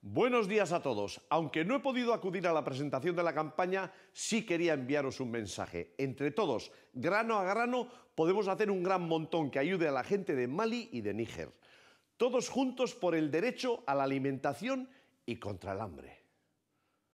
Buenos días a todos. Aunque no he podido acudir a la presentación de la campaña, sí quería enviaros un mensaje. Entre todos, grano a grano, podemos hacer un gran montón que ayude a la gente de Mali y de Níger. Todos juntos por el derecho a la alimentación y contra el hambre.